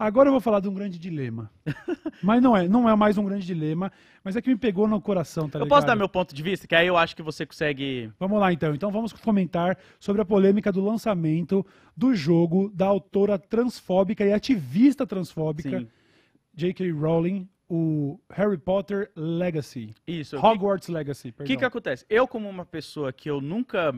Agora eu vou falar de um grande dilema. mas não é, não é mais um grande dilema, mas é que me pegou no coração, tá Eu ligado? posso dar meu ponto de vista, que aí eu acho que você consegue. Vamos lá então. Então vamos comentar sobre a polêmica do lançamento do jogo da autora transfóbica e ativista transfóbica J.K. Rowling, o Harry Potter Legacy. Isso. Hogwarts que... Legacy, O que que acontece? Eu como uma pessoa que eu nunca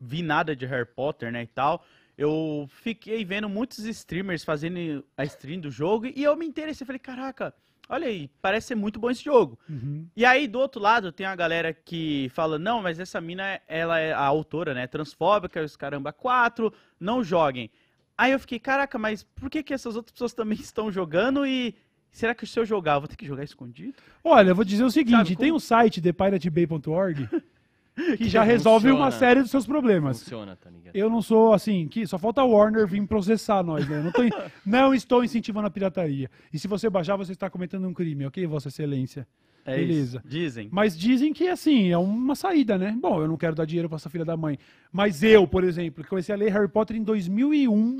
vi nada de Harry Potter, né, e tal, eu fiquei vendo muitos streamers fazendo a stream do jogo e eu me interessei. Falei, caraca, olha aí, parece ser muito bom esse jogo. Uhum. E aí, do outro lado, tem a galera que fala, não, mas essa mina, ela é a autora, né? Transfóbica, os caramba, quatro, não joguem. Aí eu fiquei, caraca, mas por que, que essas outras pessoas também estão jogando e Será que se eu jogar, eu vou ter que jogar escondido? Olha, eu vou dizer o seguinte: Sabe, tem um site, thepiratebay.org, que, já resolve funciona. uma série dos seus problemas. Funciona, tá ligado? Eu não sou assim, que só falta a Warner vir processar nós, né? não, tô, não estou incentivando a pirataria. E se você baixar, você está cometendo um crime, ok, Vossa Excelência? É Beleza. Isso. Dizem. Mas dizem que, assim, é uma saída, né? Bom, eu não quero dar dinheiro para essa filha da mãe. Mas eu, por exemplo, que comecei a ler Harry Potter em 2001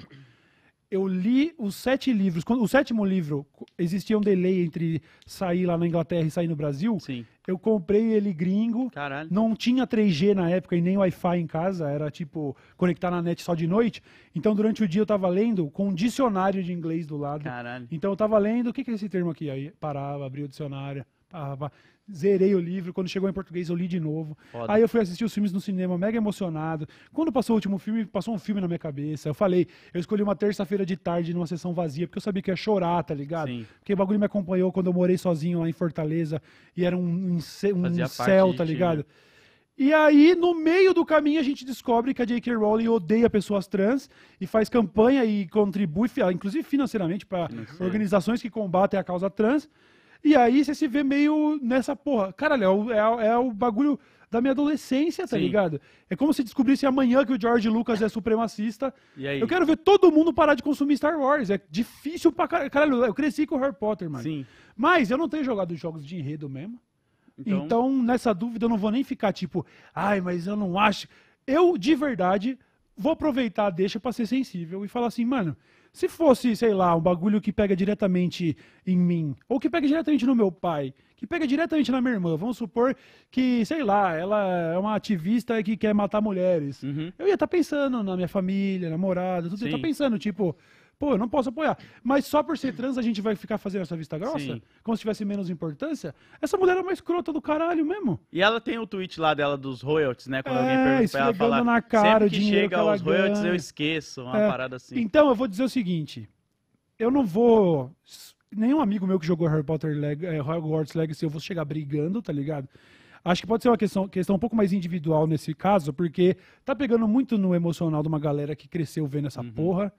eu li os sete livros. Quando, o sétimo livro, existia um delay entre sair lá na Inglaterra e sair no Brasil. Sim. Eu comprei ele gringo. Caralho. Não tinha 3G na época e nem Wi-Fi em casa. Era tipo conectar na net só de noite. Então durante o dia eu tava lendo com um dicionário de inglês do lado. Caralho. Então eu tava lendo. O que, que é esse termo aqui? Aí parava, abria o dicionário. Parava, zerei o livro. Quando chegou em português, eu li de novo. Foda. Aí eu fui assistir os filmes no cinema, mega emocionado. Quando passou o último filme, passou um filme na minha cabeça. Eu falei, eu escolhi uma terça-feira de tarde numa sessão vazia, porque eu sabia que ia chorar, tá ligado? Sim. Porque o bagulho me acompanhou quando eu morei sozinho lá em Fortaleza e era um, um, um céu, tá né? ligado? E aí, no meio do caminho, a gente descobre que a J.K. Rowling odeia pessoas trans e faz campanha e contribui, ah, inclusive financeiramente, para organizações que combatem a causa trans. E aí você se vê meio nessa porra. Caralho, é, é, é o bagulho da minha adolescência, tá Sim. ligado? É como se descobrisse amanhã que o George Lucas é supremacista. Eu quero ver todo mundo parar de consumir Star Wars. É difícil pra caralho. Caralho, eu cresci com Harry Potter, mano. Sim. Mas eu não tenho jogado jogos de enredo mesmo. Então... então, nessa dúvida, eu não vou nem ficar tipo, ai, mas eu não acho. Eu, de verdade, vou aproveitar, deixa para ser sensível e falar assim, mano, se fosse, sei lá, um bagulho que pega diretamente em mim, ou que pega diretamente no meu pai, que pega diretamente na minha irmã, vamos supor que, sei lá, ela é uma ativista que quer matar mulheres. Uhum. Eu ia estar tá pensando na minha família, namorada, tudo, tá Sim. eu ia tá pensando, tipo, Pô, eu não posso apoiar. Mas só por ser trans a gente vai ficar fazendo essa vista grossa? Sim. Como se tivesse menos importância? Essa mulher é uma escrota do caralho mesmo. E ela tem o tweet lá dela dos royalties, né? Quando é, alguém pergunta pra ela falar, na cara, sempre que chega que aos royalties eu esqueço, uma é, parada assim. Então, eu vou dizer o seguinte. Eu não vou... Nenhum amigo meu que jogou Harry Potter Leg... é, Hogwarts Legacy, eu vou chegar brigando, tá ligado? Acho que pode ser uma questão, questão um pouco mais individual nesse caso, porque tá pegando muito no emocional de uma galera que cresceu vendo essa uhum. porra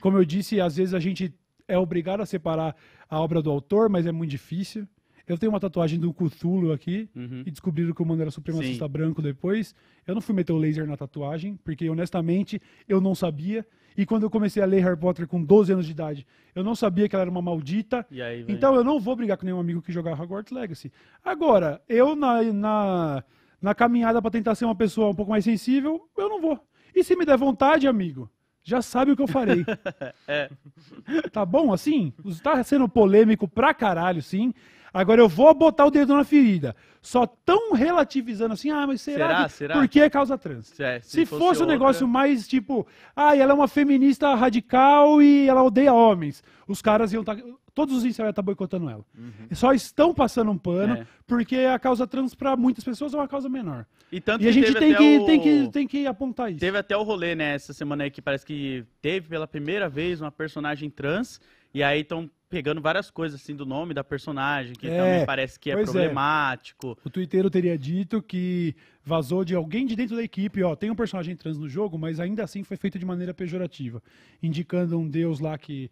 como eu disse, às vezes a gente é obrigado a separar a obra do autor, mas é muito difícil. Eu tenho uma tatuagem do Cthulhu aqui uhum. e descobriram que o mano era supremacista Sim. branco depois. Eu não fui meter o laser na tatuagem, porque honestamente eu não sabia. E quando eu comecei a ler Harry Potter com 12 anos de idade, eu não sabia que ela era uma maldita. Aí, então eu não vou brigar com nenhum amigo que jogava Hogwarts Legacy. Agora, eu na, na, na caminhada para tentar ser uma pessoa um pouco mais sensível, eu não vou. E se me der vontade, amigo, já sabe o que eu farei. é. Tá bom assim? Tá sendo polêmico pra caralho, sim. Agora eu vou botar o dedo na ferida. Só tão relativizando assim, ah, mas será? Será? será? Porque é causa trans. É, se, se, fosse, fosse um outra... negócio mais tipo, ah, ela é uma feminista radical e ela odeia homens, os caras iam estar. Tá... Todos os Israel estão boicotando ela. Uhum. Só estão passando um pano, é. porque a causa trans para muitas pessoas é uma causa menor. E, tanto e a gente tem que, o... tem, que, tem que apontar isso. Teve até o rolê, né, essa semana aí, que parece que teve pela primeira vez uma personagem trans, e aí estão pegando várias coisas assim do nome da personagem, que é, também parece que é, é. problemático. É. O Twitter teria dito que vazou de alguém de dentro da equipe, ó, tem um personagem trans no jogo, mas ainda assim foi feito de maneira pejorativa, indicando um deus lá que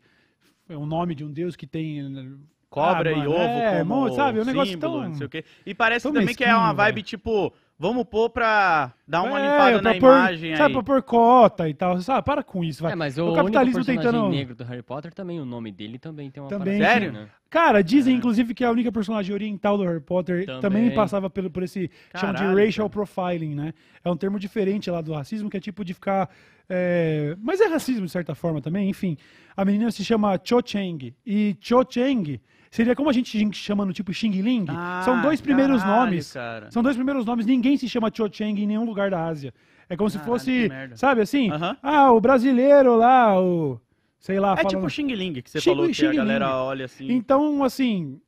é o nome de um deus que tem né, cobra ah, e ovo é, como sabe, é um negócio símbolo, tão, não sei o quê. E parece também mesquinho, que é uma vibe véio. tipo Vamos pôr pra dar uma é, limpada na imagem sabe, aí. Pra pôr cota e tal. Sabe, para com isso, vai. É, mas o, o capitalismo tá tentando... negro do Harry Potter também, o nome dele também tem uma também, parada, Sério? Né? Cara, dizem, é. inclusive, que é a única personagem oriental do Harry Potter também, também passava pelo, por esse... Caralho, chamam de racial cara. profiling, né? É um termo diferente lá do racismo, que é tipo de ficar... É... Mas é racismo, de certa forma, também. Enfim, a menina se chama Cho Chang. E Cho Chang Seria como a gente, a chama no tipo Xing Ling. Ah, são dois primeiros caralho, nomes. Cara. São dois primeiros nomes. Ninguém se chama Cho Chang em nenhum lugar da Ásia. É como se ah, fosse, sabe assim? Uh -huh. Ah, o brasileiro lá, o sei lá. É tipo Xing Ling que você Xing, falou que Xing a galera Ling. olha assim. Então, assim,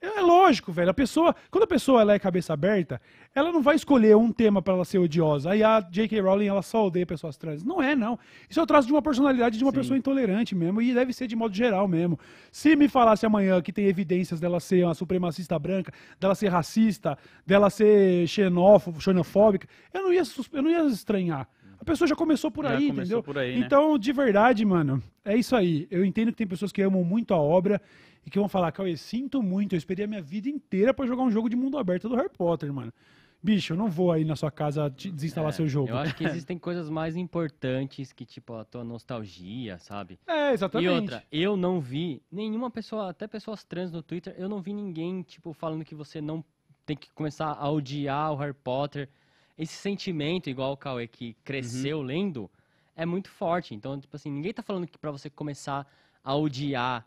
é, é lógico, velho. A pessoa, quando a pessoa ela é cabeça aberta, ela não vai escolher um tema para ela ser odiosa. Aí a J.K. Rowling ela só odeia pessoas trans. Não é, não. Isso é o traço de uma personalidade de uma Sim. pessoa intolerante mesmo e deve ser de modo geral mesmo. Se me falasse amanhã que tem evidências dela ser uma supremacista branca, dela ser racista, dela ser xenófobo, xenofóbica, eu não ia, eu não ia estranhar. A pessoa já começou por já aí, começou entendeu? Por aí, né? Então, de verdade, mano, é isso aí. Eu entendo que tem pessoas que amam muito a obra e que vão falar, Cauê, sinto muito, eu esperei a minha vida inteira para jogar um jogo de mundo aberto do Harry Potter, mano. Bicho, eu não vou aí na sua casa desinstalar é, seu jogo. Eu acho que existem coisas mais importantes que, tipo, a tua nostalgia, sabe? É, exatamente. E outra, eu não vi nenhuma pessoa, até pessoas trans no Twitter, eu não vi ninguém, tipo, falando que você não tem que começar a odiar o Harry Potter. Esse sentimento, igual o Cauê, que cresceu uhum. lendo, é muito forte. Então, tipo assim, ninguém tá falando que pra você começar a odiar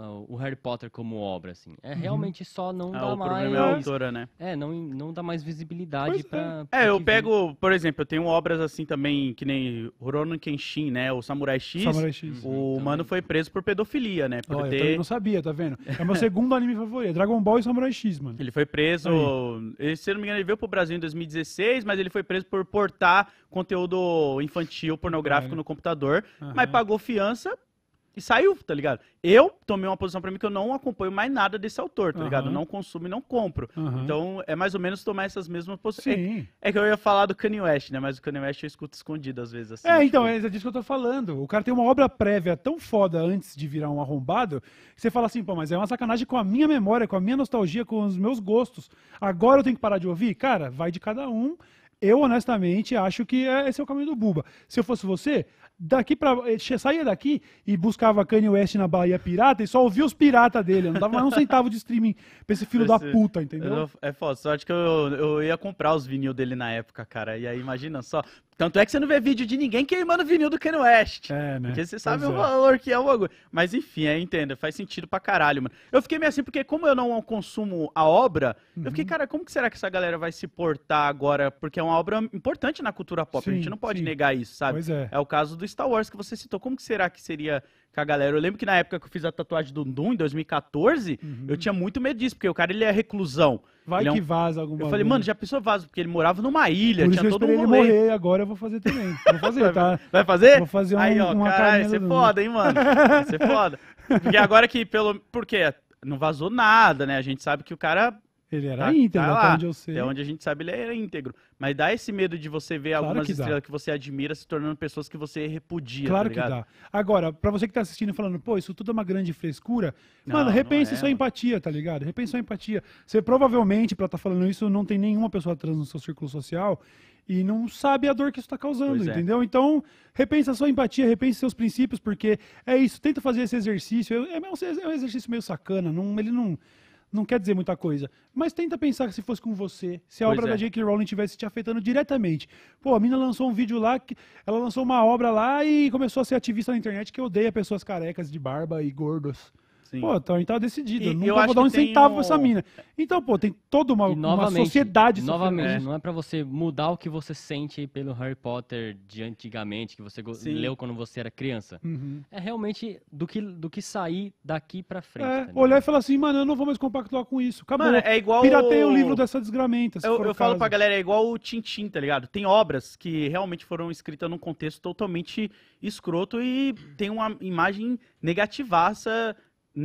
ah, o Harry Potter como obra, assim. É uhum. realmente uhum. só não ah, dá o mais. problema é a autora, né? É, não, não dá mais visibilidade para. É, pra é, eu pego, por exemplo, eu tenho obras assim também, que nem Rurouni Kenshin, né? O Samurai X. Samurai X. O uhum, mano foi preso por pedofilia, né? Por ter... Eu não sabia, tá vendo? É meu segundo anime favorito, Dragon Ball e Samurai X, mano. Ele foi preso. Aí. Ele, se não me engano, ele veio pro Brasil em 2016, mas ele foi preso por portar conteúdo infantil pornográfico é. no computador, uhum. mas pagou fiança e saiu, tá ligado? Eu tomei uma posição para mim que eu não acompanho mais nada desse autor, tá uhum. ligado? Eu não consumo e não compro. Uhum. Então, é mais ou menos tomar essas mesmas posições. É, é, que eu ia falar do Kanye West, né? Mas o Kanye West eu escuto escondido às vezes. Assim, é, tipo então, é disso que eu tô falando. O cara tem uma obra prévia tão foda antes de virar um arrombado, que você fala assim, pô, mas é uma sacanagem com a minha memória, com a minha nostalgia, com os meus gostos. Agora eu tenho que parar de ouvir? Cara, vai de cada um. Eu, honestamente, acho que é, esse é o caminho do Buba. Se eu fosse você, daqui para eh, saía daqui e buscava Kanye West na Bahia Pirata e só ouvia os piratas dele. Eu não dava mais um centavo de streaming pra esse filho Esse, da puta, entendeu? Eu, é foda, acho que eu, eu ia comprar os vinil dele na época, cara. E aí, imagina só, tanto é que você não vê vídeo de ninguém queimando vinil do Kanye West. É, né? Porque você sabe pois o é. valor é. que é o bagulho. Mas enfim, é, entenda, faz sentido pra caralho, mano. Eu fiquei meio assim, porque como eu não consumo a obra, uhum. eu fiquei, uhum. cara, como que será que essa galera vai se portar agora? Porque é uma obra importante na cultura pop, sim, a gente não pode sim. negar isso, sabe? Pois é. É o caso do Star Wars que você citou. Como que será que seria com a galera. Eu lembro que na época que eu fiz a tatuagem do Dundum, em 2014, uhum. eu tinha muito medo disso, porque o cara ele é reclusão. Vai ele é que é um... vaza alguma Eu falei, mano, já pensou vaza, porque ele morava numa ilha, Por tinha todo eu um rolê. ele morrer, agora eu vou fazer também. Vou fazer, tá? Vai fazer? Vou fazer um, Aí, ó, uma caralho, vai é foda, hein, mano? você é foda. Porque agora que pelo... Porque não vazou nada, né? A gente sabe que o cara ele era tá, íntegro, tá até onde eu sei. Até onde a gente sabe, ele era íntegro. Mas dá esse medo de você ver claro algumas que estrelas que você admira se tornando pessoas que você repudia. Tá claro tá que dá. Agora, para você que tá assistindo falando, pô, isso tudo é uma grande frescura, não, mano, repense é, sua mano. empatia, tá ligado? Repense sua empatia. Você provavelmente, para estar tá falando isso, não tem nenhuma pessoa trans no seu círculo social e não sabe a dor que isso está causando, é. entendeu? Então, repense sua empatia, repense seus princípios, porque é isso. Tenta fazer esse exercício. É, é um é exercício meio sacana. Não, ele não não quer dizer muita coisa. Mas tenta pensar que se fosse com você, se a pois obra é. da J.K. Rowling estivesse te afetando diretamente. Pô, a mina lançou um vídeo lá, que ela lançou uma obra lá e começou a ser ativista na internet que odeia pessoas carecas de barba e gordos. Sim. Pô, então tá decidido. E, eu nunca eu vou dar um centavo pra essa mina. Então, pô, tem toda uma, uma sociedade Novamente, não é para você mudar o que você sente pelo Harry Potter de antigamente, que você Sim. leu quando você era criança. Uhum. É realmente do que, do que sair daqui pra frente. É, tá olhar e falar assim, mano, eu não vou mais compactuar com isso. Acabou. Mano, é igual. Piratei o... o livro dessa desgramenta. Eu, eu falo pra galera, é igual o Tintin, tá ligado? Tem obras que realmente foram escritas num contexto totalmente escroto e tem uma imagem negativaça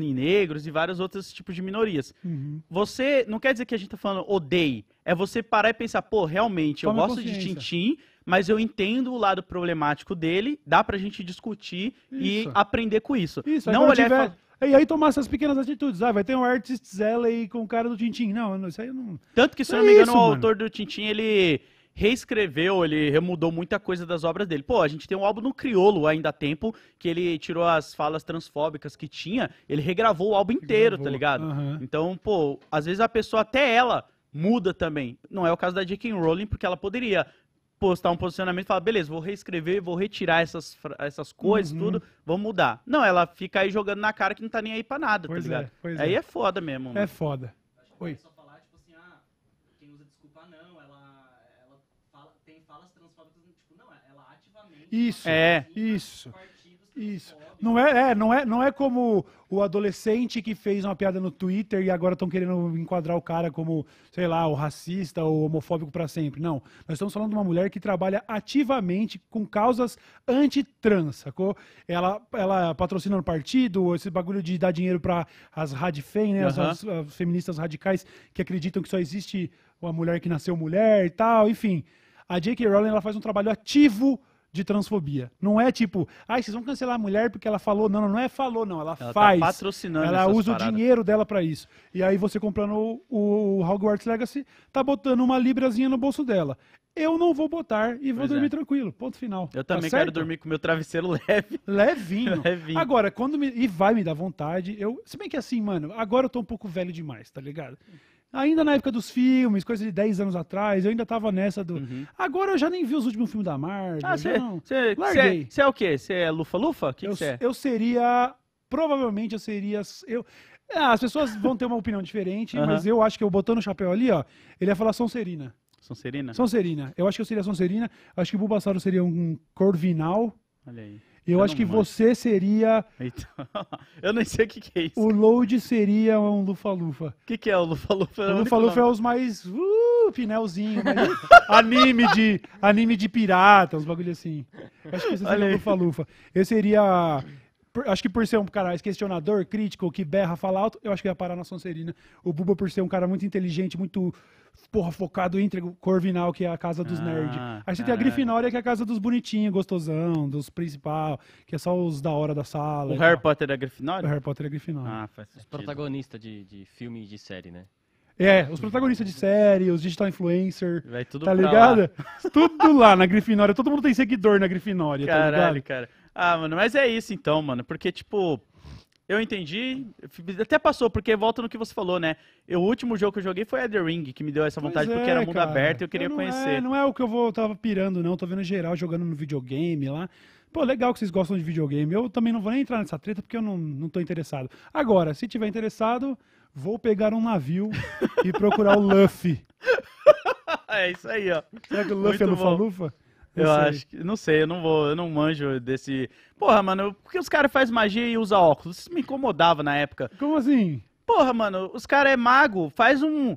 e negros e vários outros tipos de minorias. Uhum. Você, não quer dizer que a gente tá falando odeie, é você parar e pensar, pô, realmente, Toma eu gosto de Tintim, mas eu entendo o lado problemático dele, dá pra gente discutir isso. e aprender com isso. Isso, não olhar tiver... e falar... E aí tomar essas pequenas atitudes. Ah, vai ter um Artist aí com o cara do Tintim. Não, isso aí eu não... Tanto que, se eu não me é engano, o autor do Tintim, ele reescreveu, ele remudou muita coisa das obras dele. Pô, a gente tem um álbum no Criolo ainda há tempo, que ele tirou as falas transfóbicas que tinha, ele regravou o álbum inteiro, tá ligado? Uhum. Então, pô, às vezes a pessoa, até ela, muda também. Não é o caso da J.K. Rowling, porque ela poderia postar um posicionamento e falar, beleza, vou reescrever, vou retirar essas, essas coisas, uhum. tudo, vamos mudar. Não, ela fica aí jogando na cara que não tá nem aí pra nada, tá pois tá ligado? É, aí é. é. foda mesmo. É mano. É foda. Oi. Isso. É. Isso. Isso. Não é, é, não é, não é como o adolescente que fez uma piada no Twitter e agora estão querendo enquadrar o cara como, sei lá, o racista ou homofóbico para sempre. Não. Nós estamos falando de uma mulher que trabalha ativamente com causas anti-trans, sacou? Ela, ela patrocina no partido, esse bagulho de dar dinheiro para as radfem, né? Uhum. As, as, as feministas radicais que acreditam que só existe uma mulher que nasceu mulher e tal, enfim. A J.K. Rowling ela faz um trabalho ativo de transfobia. Não é tipo, ai, ah, vocês vão cancelar a mulher porque ela falou. Não, não, não é falou, não. Ela, ela tá faz. Tá patrocinando ela usa paradas. o dinheiro dela para isso. E aí você comprando o, o, Hogwarts Legacy, tá botando uma librazinha no bolso dela. Eu não vou botar e vou pois dormir é. tranquilo. Ponto final. Eu também tá quero dormir com meu travesseiro leve. Levinho. Levinho. Agora, quando me. E vai me dar vontade. Eu... Se bem que assim, mano, agora eu tô um pouco velho demais, tá ligado? Ainda na época dos filmes, coisa de 10 anos atrás, eu ainda tava nessa do. Uhum. Agora eu já nem vi os últimos filmes da Marvel. Ah, você. Você é, é o quê? Você é Lufa-Lufa? Que eu, é? eu seria. Provavelmente eu seria. Eu, ah, as pessoas vão ter uma opinião diferente, uhum. mas eu acho que eu botando o chapéu ali, ó, ele ia falar Sonserina. Sonserina? Sonserina. Eu acho que eu seria Sonserina. Acho que o Bulbasaur seria um Corvinal. Olha aí. Eu, eu acho que você seria. Então, eu nem sei o que, que, é isso. O load seria um Lufa-Lufa. O que, que, é o Lufa-Lufa? O Lufa-Lufa é os mais. Uh, pinelzinho. Mas... Né? anime, de, anime de pirata, uns bagulho assim. Eu acho que você seria Lufa-Lufa. Eu seria por, acho que por ser um cara questionador, crítico, que berra, fala alto, eu acho que ia parar na Sonserina. O Buba, por ser um cara muito inteligente, muito porra, focado entre Corvinal, que é a casa dos ah, nerds. Aí você caralho. tem a Grifinória, que é a casa dos bonitinhos, gostosão, dos principal, que é só os da hora da sala. O Harry tal. Potter é Grifinória? O Harry Potter é Grifinória. Ah, faz Os protagonistas de, de filme e de série, né? É, os protagonistas de série, os digital influencer. Vai tudo tá ligado? Lá. Tudo lá na Grifinória. Todo mundo tem seguidor na Grifinória, Caralho, tá ligado? cara. Ah, mano, mas é isso então, mano. Porque, tipo, eu entendi. Até passou, porque volta no que você falou, né? Eu, o último jogo que eu joguei foi The Ring, que me deu essa vontade, porque era é, mundo cara. aberto e eu queria eu não conhecer. É, não é o que eu vou, tava pirando, não. Tô vendo geral jogando no videogame lá. Pô, legal que vocês gostam de videogame. Eu também não vou nem entrar nessa treta, porque eu não, não tô interessado. Agora, se tiver interessado, vou pegar um navio e procurar o Luffy. É isso aí, ó. Será que o Luffy é Muito é Lufa? Eu sei. acho que. Não sei, eu não vou. Eu não manjo desse. Porra, mano, por que os caras fazem magia e usam óculos? Isso me incomodava na época. Como assim? Porra, mano, os caras é mago, faz um.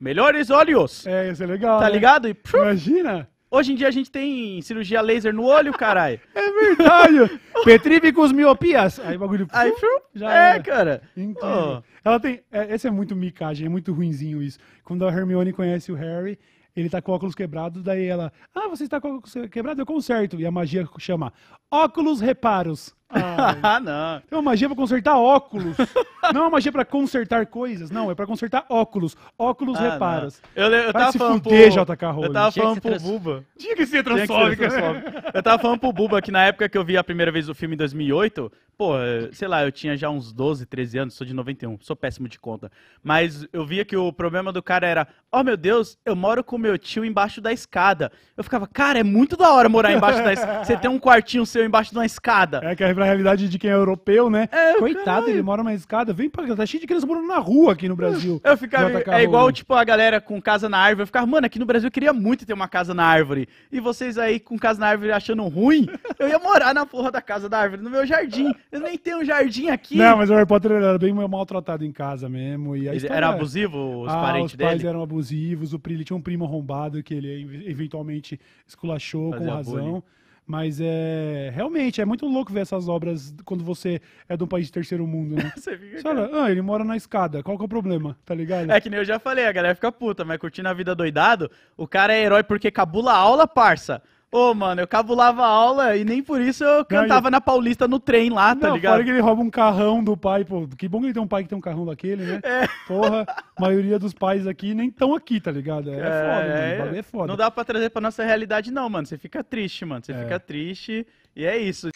Melhores olhos. É, isso é legal. Tá né? ligado? E. Imagina! Hoje em dia a gente tem cirurgia laser no olho, caralho. é verdade. Oh! Petríficos miopias. Aí o bagulho. Aí, já é, era. cara. Então. Oh. Ela tem. É, esse é muito micagem, é muito ruinzinho isso. Quando a Hermione conhece o Harry, ele tá com óculos quebrado, daí ela, ah, você está com óculos quebrado, eu conserto. E a magia chama óculos reparos. Ah, não. É uma magia pra consertar óculos. não é uma magia pra consertar coisas, não. É pra consertar óculos. Óculos ah, reparas. Eu, eu tava falando fuder, pro... JK Rowling. Eu tava falando pro trans... Buba. Tinha que ser transfóbica. Né? eu tava falando pro Buba que na época que eu vi a primeira vez o filme em 2008, pô, sei lá, eu tinha já uns 12, 13 anos, sou de 91, sou péssimo de conta. Mas eu via que o problema do cara era, oh meu Deus, eu moro com meu tio embaixo da escada. Eu ficava, cara, é muito da hora morar embaixo da escada. Você tem um quartinho seu embaixo de uma escada. É, que é pra realidade de quem é europeu, né? É, Coitado, caralho. ele mora na escada. Vem pra. Tá cheio de criança morando na rua aqui no Brasil. Eu ficava. É igual, tipo, a galera com casa na árvore. Eu ficava, mano, aqui no Brasil eu queria muito ter uma casa na árvore. E vocês aí com casa na árvore achando ruim, eu ia morar na porra da casa da árvore, no meu jardim. Eu nem tenho um jardim aqui. Não, mas o Harry Potter era bem maltratado em casa mesmo. E aí, Era é- abusivo os ah, parentes dele? Os pais eram abusivos. O ele tinha um primo arrombado que ele eventualmente esculachou Fazia com razão. Bullying. Mas é. Realmente, é muito louco ver essas obras quando você é de um país de terceiro mundo, né? você fica. Você olha, ah, ele mora na escada, qual que é o problema, tá ligado? É que nem eu já falei, a galera fica puta, mas curtindo a vida doidado, o cara é herói porque cabula aula, parça. Ô, mano, eu cabulava aula e nem por isso eu cantava não, eu... na Paulista no trem lá, tá não, ligado? Fora que ele rouba um carrão do pai, pô. Que bom que ele tem um pai que tem um carrão daquele, né? É. Porra, a maioria dos pais aqui nem tão aqui, tá ligado? É, é foda, mano. É foda. Não dá pra trazer pra nossa realidade, não, mano. Você fica triste, mano. Você é. fica triste. E é isso.